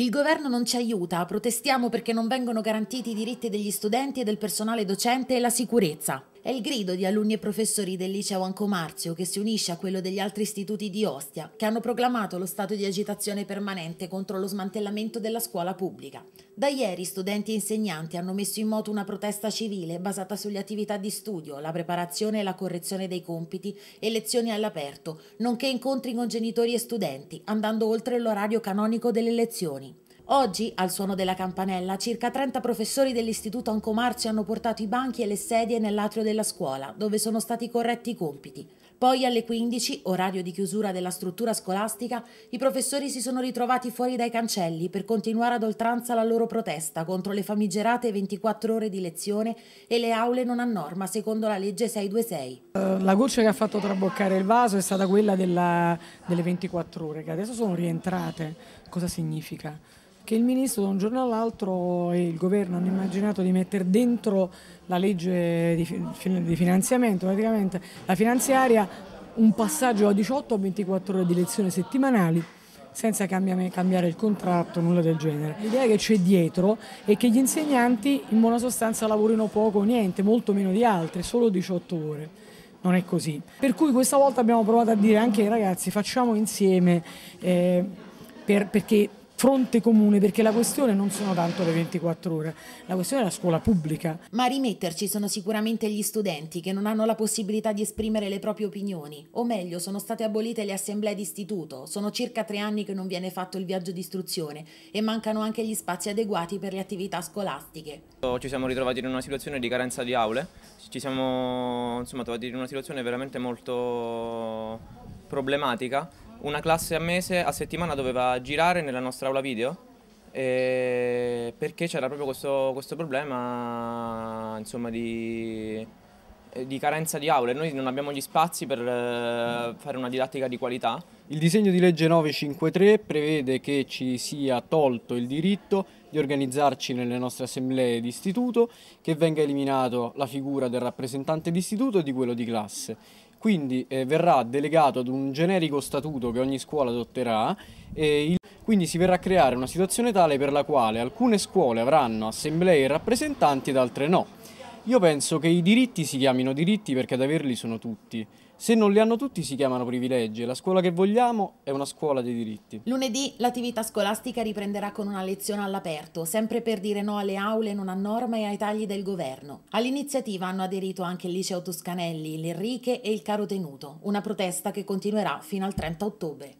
Il governo non ci aiuta, protestiamo perché non vengono garantiti i diritti degli studenti e del personale docente e la sicurezza. È il grido di alunni e professori del liceo Ancomarzio che si unisce a quello degli altri istituti di Ostia, che hanno proclamato lo stato di agitazione permanente contro lo smantellamento della scuola pubblica. Da ieri studenti e insegnanti hanno messo in moto una protesta civile basata sulle attività di studio, la preparazione e la correzione dei compiti e lezioni all'aperto, nonché incontri con genitori e studenti, andando oltre l'orario canonico delle lezioni. Oggi, al suono della campanella, circa 30 professori dell'Istituto Ancomarci hanno portato i banchi e le sedie nell'atrio della scuola, dove sono stati corretti i compiti. Poi alle 15, orario di chiusura della struttura scolastica, i professori si sono ritrovati fuori dai cancelli per continuare ad oltranza la loro protesta contro le famigerate 24 ore di lezione e le aule non a norma secondo la legge 626. Eh, la goccia che ha fatto traboccare il vaso è stata quella della, delle 24 ore che adesso sono rientrate. Cosa significa? che il ministro da un giorno all'altro e il governo hanno immaginato di mettere dentro la legge di finanziamento, praticamente la finanziaria, un passaggio a 18 o 24 ore di lezione settimanali senza cambiare il contratto, nulla del genere. L'idea che c'è dietro è che gli insegnanti in buona sostanza lavorino poco o niente, molto meno di altri, solo 18 ore. Non è così. Per cui questa volta abbiamo provato a dire anche ai ragazzi facciamo insieme eh, per, perché fronte comune perché la questione non sono tanto le 24 ore, la questione è la scuola pubblica. Ma a rimetterci sono sicuramente gli studenti che non hanno la possibilità di esprimere le proprie opinioni, o meglio sono state abolite le assemblee d'istituto, sono circa tre anni che non viene fatto il viaggio di istruzione e mancano anche gli spazi adeguati per le attività scolastiche. Ci siamo ritrovati in una situazione di carenza di aule, ci siamo insomma, trovati in una situazione veramente molto problematica, una classe a mese, a settimana doveva girare nella nostra aula video perché c'era proprio questo, questo problema insomma, di, di, carenza di aule. Noi non abbiamo gli spazi per eh, fare una didattica di qualità. Il disegno di legge 953 prevede che ci sia tolto il diritto di organizzarci nelle nostre assemblee di istituto, che venga eliminato la figura del rappresentante di istituto e di quello di classe quindi eh, verrà delegato ad un generico statuto che ogni scuola adotterà il... quindi si verrà a creare una situazione tale per la quale alcune scuole avranno assemblee e rappresentanti ed altre no. Io penso che i diritti si chiamino diritti perché ad averli sono tutti. Se non li hanno tutti si chiamano privilegi la scuola che vogliamo è una scuola dei diritti. Lunedì l'attività scolastica riprenderà con una lezione all'aperto, sempre per dire no alle aule non a norma e ai tagli del governo. All'iniziativa hanno aderito anche il liceo Toscanelli, l'Enriche e il Caro Tenuto, una protesta che continuerà fino al 30 ottobre.